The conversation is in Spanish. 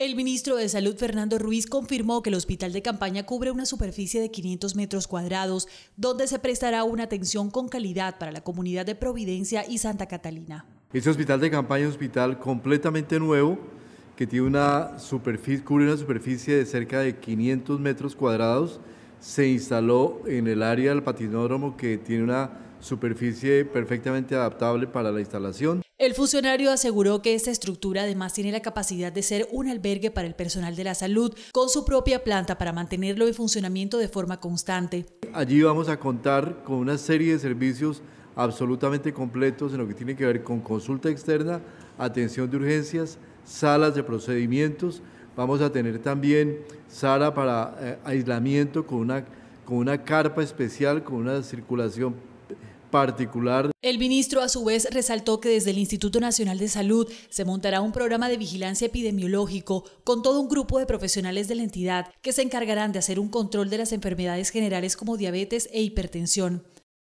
El ministro de Salud Fernando Ruiz confirmó que el hospital de campaña cubre una superficie de 500 metros cuadrados, donde se prestará una atención con calidad para la comunidad de Providencia y Santa Catalina. Este hospital de campaña es un hospital completamente nuevo que tiene una superficie, cubre una superficie de cerca de 500 metros cuadrados. Se instaló en el área del patinódromo que tiene una superficie perfectamente adaptable para la instalación. El funcionario aseguró que esta estructura además tiene la capacidad de ser un albergue para el personal de la salud con su propia planta para mantenerlo en funcionamiento de forma constante. Allí vamos a contar con una serie de servicios absolutamente completos en lo que tiene que ver con consulta externa, atención de urgencias, salas de procedimientos. Vamos a tener también sala para eh, aislamiento con una, con una carpa especial, con una circulación particular. El ministro a su vez resaltó que desde el Instituto Nacional de Salud se montará un programa de vigilancia epidemiológico con todo un grupo de profesionales de la entidad que se encargarán de hacer un control de las enfermedades generales como diabetes e hipertensión.